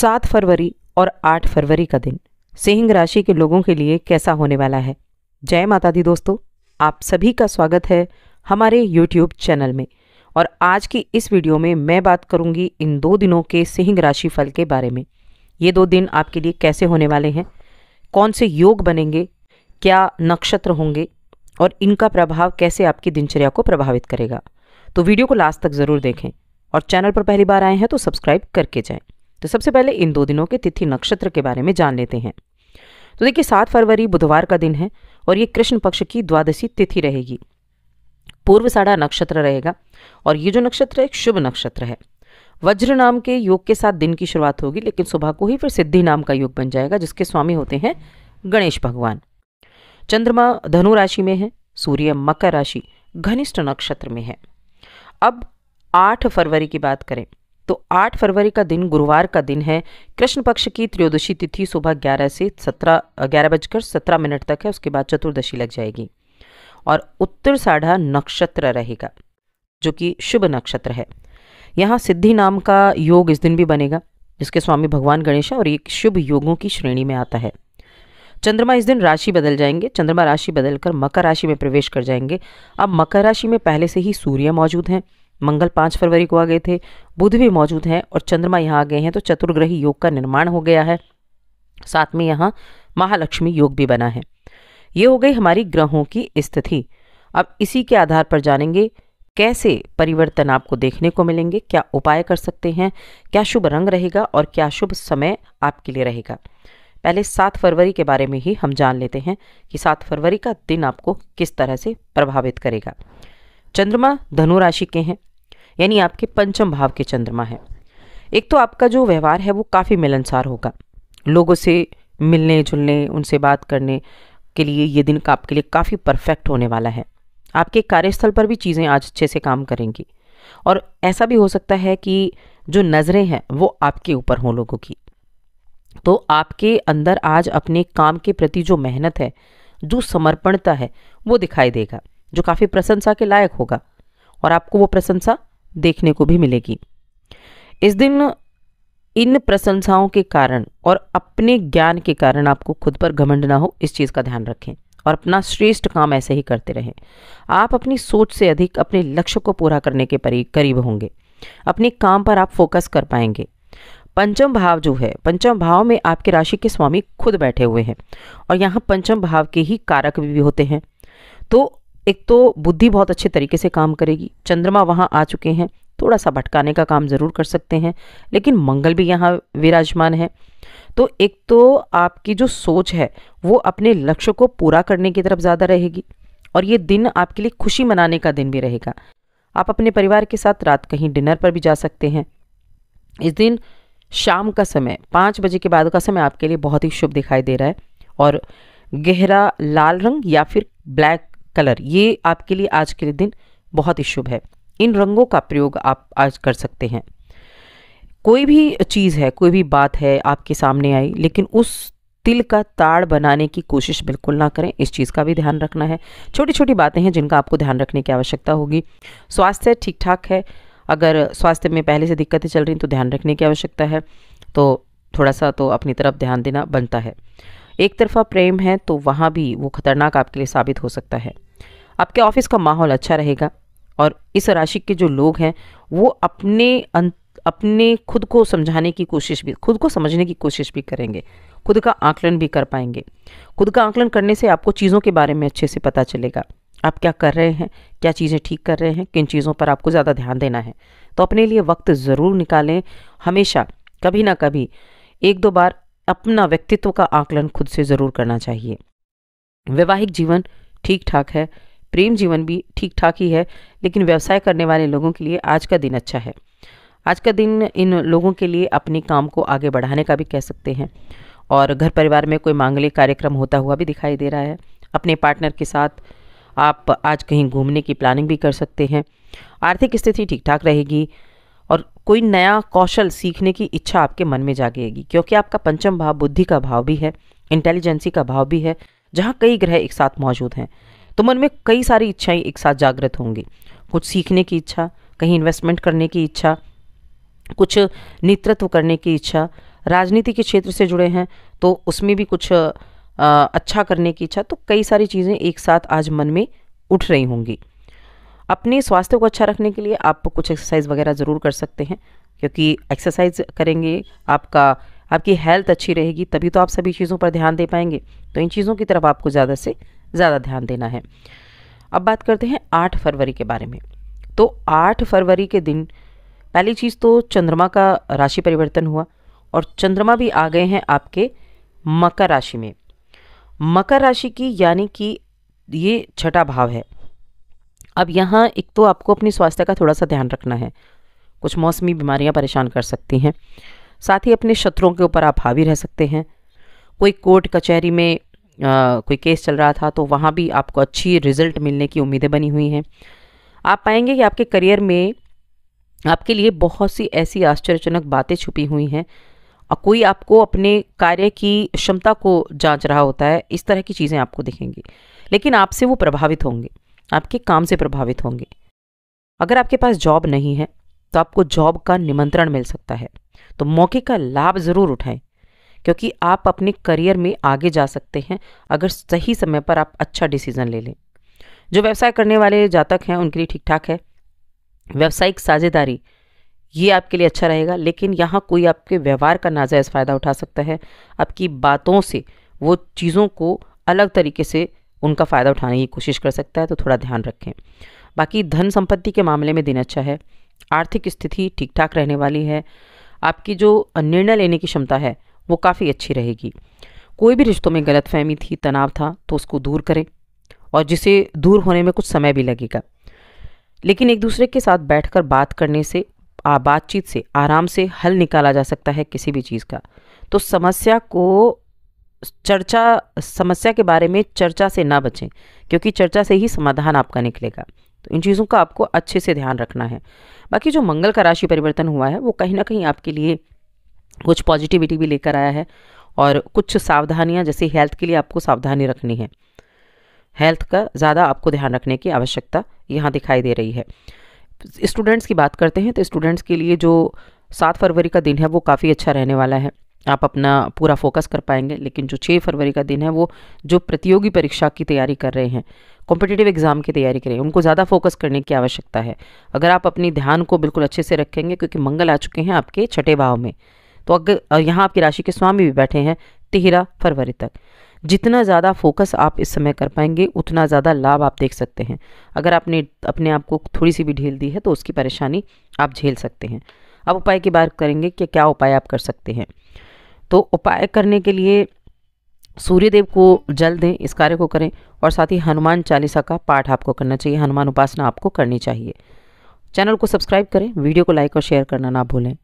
सात फरवरी और आठ फरवरी का दिन सिंह राशि के लोगों के लिए कैसा होने वाला है जय माता दी दोस्तों आप सभी का स्वागत है हमारे यूट्यूब चैनल में और आज की इस वीडियो में मैं बात करूंगी इन दो दिनों के सिंह राशि फल के बारे में ये दो दिन आपके लिए कैसे होने वाले हैं कौन से योग बनेंगे क्या नक्षत्र होंगे और इनका प्रभाव कैसे आपकी दिनचर्या को प्रभावित करेगा तो वीडियो को लास्ट तक ज़रूर देखें और चैनल पर पहली बार आए हैं तो सब्सक्राइब करके जाएं तो सबसे पहले इन दो दिनों के तिथि नक्षत्र के बारे में जान लेते हैं तो देखिए सात फरवरी बुधवार का दिन है और ये कृष्ण पक्ष की द्वादशी तिथि रहेगी पूर्व साढ़ा नक्षत्र रहेगा और ये जो नक्षत्र है एक शुभ नक्षत्र है वज्र नाम के योग के साथ दिन की शुरुआत होगी लेकिन सुबह को ही फिर सिद्धि नाम का योग बन जाएगा जिसके स्वामी होते हैं गणेश भगवान चंद्रमा धनु राशि में है सूर्य मकर राशि घनिष्ठ नक्षत्र में है अब आठ फरवरी की बात करें तो 8 फरवरी का दिन गुरुवार का दिन है कृष्ण पक्ष की त्रयोदशी तिथि सुबह 11 से 17 ग्यारह बजकर सत्रह मिनट तक है उसके बाद चतुर्दशी लग जाएगी और उत्तर साढ़ा नक्षत्र रहेगा जो कि शुभ नक्षत्र है यहाँ सिद्धि नाम का योग इस दिन भी बनेगा जिसके स्वामी भगवान गणेश और एक शुभ योगों की श्रेणी में आता है चंद्रमा इस दिन राशि बदल जाएंगे चंद्रमा राशि बदलकर मकर राशि में प्रवेश कर जाएंगे अब मकर राशि में पहले से ही सूर्य मौजूद हैं मंगल पाँच फरवरी को आ गए थे बुध भी मौजूद हैं और चंद्रमा यहाँ आ गए हैं तो चतुर्ग्रही योग का निर्माण हो गया है साथ में यहाँ महालक्ष्मी योग भी बना है ये हो गई हमारी ग्रहों की स्थिति अब इसी के आधार पर जानेंगे कैसे परिवर्तन आपको देखने को मिलेंगे क्या उपाय कर सकते हैं क्या शुभ रंग रहेगा और क्या शुभ समय आपके लिए रहेगा पहले सात फरवरी के बारे में ही हम जान लेते हैं कि सात फरवरी का दिन आपको किस तरह से प्रभावित करेगा चंद्रमा धनु राशि के हैं यानी आपके पंचम भाव के चंद्रमा है एक तो आपका जो व्यवहार है वो काफ़ी मिलनसार होगा लोगों से मिलने जुलने उनसे बात करने के लिए ये दिन आपके लिए काफ़ी परफेक्ट होने वाला है आपके कार्यस्थल पर भी चीज़ें आज अच्छे से काम करेंगी और ऐसा भी हो सकता है कि जो नज़रें हैं वो आपके ऊपर हों लोगों की तो आपके अंदर आज अपने काम के प्रति जो मेहनत है जो समर्पणता है वो दिखाई देगा जो काफ़ी प्रशंसा के लायक होगा और आपको वो प्रशंसा देखने को भी मिलेगी इस दिन इन प्रशंसाओं के कारण और अपने ज्ञान के कारण आपको खुद पर घमंड ना हो इस चीज़ का ध्यान रखें और अपना श्रेष्ठ काम ऐसे ही करते रहें आप अपनी सोच से अधिक अपने लक्ष्य को पूरा करने के करीब होंगे अपने काम पर आप फोकस कर पाएंगे पंचम भाव जो है पंचम भाव में आपके राशि के स्वामी खुद बैठे हुए हैं और यहाँ पंचम भाव के ही कारक भी, भी होते हैं तो एक तो बुद्धि बहुत अच्छे तरीके से काम करेगी चंद्रमा वहाँ आ चुके हैं थोड़ा सा भटकाने का काम ज़रूर कर सकते हैं लेकिन मंगल भी यहाँ विराजमान है तो एक तो आपकी जो सोच है वो अपने लक्ष्य को पूरा करने की तरफ ज़्यादा रहेगी और ये दिन आपके लिए खुशी मनाने का दिन भी रहेगा आप अपने परिवार के साथ रात कहीं डिनर पर भी जा सकते हैं इस दिन शाम का समय पाँच बजे के बाद का समय आपके लिए बहुत ही शुभ दिखाई दे रहा है और गहरा लाल रंग या फिर ब्लैक कलर ये आपके लिए आज के दिन बहुत ही शुभ है इन रंगों का प्रयोग आप आज कर सकते हैं कोई भी चीज़ है कोई भी बात है आपके सामने आई लेकिन उस तिल का ताड़ बनाने की कोशिश बिल्कुल ना करें इस चीज़ का भी ध्यान रखना है छोटी छोटी बातें हैं जिनका आपको ध्यान रखने की आवश्यकता होगी स्वास्थ्य ठीक ठाक है अगर स्वास्थ्य में पहले से दिक्कतें चल रही तो ध्यान रखने की आवश्यकता है तो थोड़ा सा तो अपनी तरफ ध्यान देना बनता है एक तरफा प्रेम है तो वहाँ भी वो खतरनाक आपके लिए साबित हो सकता है आपके ऑफिस का माहौल अच्छा रहेगा और इस राशि के जो लोग हैं वो अपने अं-, अपने खुद को समझाने की कोशिश भी खुद को समझने की कोशिश भी करेंगे खुद का आकलन भी कर पाएंगे खुद का आकलन करने से आपको चीज़ों के बारे में अच्छे से पता चलेगा आप क्या कर रहे हैं क्या चीज़ें ठीक कर रहे हैं किन चीज़ों पर आपको ज़्यादा ध्यान देना है तो अपने लिए वक्त ज़रूर निकालें हमेशा कभी ना कभी एक दो बार अपना व्यक्तित्व का आकलन खुद से ज़रूर करना चाहिए वैवाहिक जीवन ठीक ठाक है प्रेम जीवन भी ठीक ठाक ही है लेकिन व्यवसाय करने वाले लोगों के लिए आज का दिन अच्छा है आज का दिन इन लोगों के लिए अपने काम को आगे बढ़ाने का भी कह सकते हैं और घर परिवार में कोई मांगलिक कार्यक्रम होता हुआ भी दिखाई दे रहा है अपने पार्टनर के साथ आप आज कहीं घूमने की प्लानिंग भी कर सकते हैं आर्थिक स्थिति ठीक ठाक रहेगी और कोई नया कौशल सीखने की इच्छा आपके मन में जागेगी क्योंकि आपका पंचम भाव बुद्धि का भाव भी है इंटेलिजेंसी का भाव भी है जहाँ कई ग्रह एक साथ मौजूद हैं तो मन में कई सारी इच्छाएं एक साथ जागृत होंगी कुछ सीखने की इच्छा कहीं इन्वेस्टमेंट करने की इच्छा कुछ नेतृत्व करने की इच्छा राजनीति के क्षेत्र से जुड़े हैं तो उसमें भी कुछ आ, अच्छा करने की इच्छा तो कई सारी चीज़ें एक साथ आज मन में उठ रही होंगी अपने स्वास्थ्य को अच्छा रखने के लिए आप कुछ एक्सरसाइज वगैरह ज़रूर कर सकते हैं क्योंकि एक्सरसाइज करेंगे आपका आपकी हेल्थ अच्छी रहेगी तभी तो आप सभी चीज़ों पर ध्यान दे पाएंगे तो इन चीज़ों की तरफ आपको ज़्यादा से ज़्यादा ध्यान देना है अब बात करते हैं आठ फरवरी के बारे में तो आठ फरवरी के दिन पहली चीज़ तो चंद्रमा का राशि परिवर्तन हुआ और चंद्रमा भी आ गए हैं आपके मकर राशि में मकर राशि की यानी कि ये छठा भाव है अब यहाँ एक तो आपको अपने स्वास्थ्य का थोड़ा सा ध्यान रखना है कुछ मौसमी बीमारियाँ परेशान कर सकती हैं साथ ही अपने शत्रुओं के ऊपर आप हावी रह सकते हैं कोई कोर्ट कचहरी में आ, कोई केस चल रहा था तो वहाँ भी आपको अच्छी रिजल्ट मिलने की उम्मीदें बनी हुई हैं आप पाएंगे कि आपके करियर में आपके लिए बहुत सी ऐसी आश्चर्यजनक बातें छुपी हुई हैं और कोई आपको अपने कार्य की क्षमता को जांच रहा होता है इस तरह की चीज़ें आपको दिखेंगी लेकिन आपसे वो प्रभावित होंगे आपके काम से प्रभावित होंगे अगर आपके पास जॉब नहीं है तो आपको जॉब का निमंत्रण मिल सकता है तो मौके का लाभ ज़रूर उठाएं क्योंकि आप अपने करियर में आगे जा सकते हैं अगर सही समय पर आप अच्छा डिसीज़न ले लें जो व्यवसाय करने वाले जातक हैं उनके लिए ठीक ठाक है व्यावसायिक साझेदारी ये आपके लिए अच्छा रहेगा लेकिन यहाँ कोई आपके व्यवहार का नाजायज़ फ़ायदा उठा सकता है आपकी बातों से वो चीज़ों को अलग तरीके से उनका फ़ायदा उठाने की कोशिश कर सकता है तो थोड़ा ध्यान रखें बाकी धन संपत्ति के मामले में दिन अच्छा है आर्थिक स्थिति ठीक ठाक रहने वाली है आपकी जो निर्णय लेने की क्षमता है वो काफ़ी अच्छी रहेगी कोई भी रिश्तों में गलतफहमी थी तनाव था तो उसको दूर करें और जिसे दूर होने में कुछ समय भी लगेगा लेकिन एक दूसरे के साथ बैठकर बात करने से बातचीत से आराम से हल निकाला जा सकता है किसी भी चीज़ का तो समस्या को चर्चा समस्या के बारे में चर्चा से ना बचें क्योंकि चर्चा से ही समाधान आपका निकलेगा तो इन चीज़ों का आपको अच्छे से ध्यान रखना है बाकी जो मंगल का राशि परिवर्तन हुआ है वो कहीं ना कहीं आपके लिए कुछ पॉजिटिविटी भी लेकर आया है और कुछ सावधानियां जैसे हेल्थ के लिए आपको सावधानी रखनी है हेल्थ का ज़्यादा आपको ध्यान रखने की आवश्यकता यहाँ दिखाई दे रही है स्टूडेंट्स की बात करते हैं तो स्टूडेंट्स के लिए जो सात फरवरी का दिन है वो काफ़ी अच्छा रहने वाला है आप अपना पूरा फोकस कर पाएंगे लेकिन जो 6 फरवरी का दिन है वो जो प्रतियोगी परीक्षा की तैयारी कर रहे हैं कॉम्पिटेटिव एग्ज़ाम की तैयारी करें उनको ज़्यादा फोकस करने की आवश्यकता है अगर आप अपनी ध्यान को बिल्कुल अच्छे से रखेंगे क्योंकि मंगल आ चुके हैं आपके छठे भाव में तो अगर यहाँ आपकी राशि के स्वामी भी बैठे हैं तेरह फरवरी तक जितना ज़्यादा फोकस आप इस समय कर पाएंगे उतना ज़्यादा लाभ आप देख सकते हैं अगर आपने अपने आप को थोड़ी सी भी ढील दी है तो उसकी परेशानी आप झेल सकते हैं अब उपाय की बात करेंगे कि क्या उपाय आप कर सकते हैं तो उपाय करने के लिए सूर्यदेव को जल दें इस कार्य को करें और साथ ही हनुमान चालीसा का पाठ आपको करना चाहिए हनुमान उपासना आपको करनी चाहिए चैनल को सब्सक्राइब करें वीडियो को लाइक और शेयर करना ना भूलें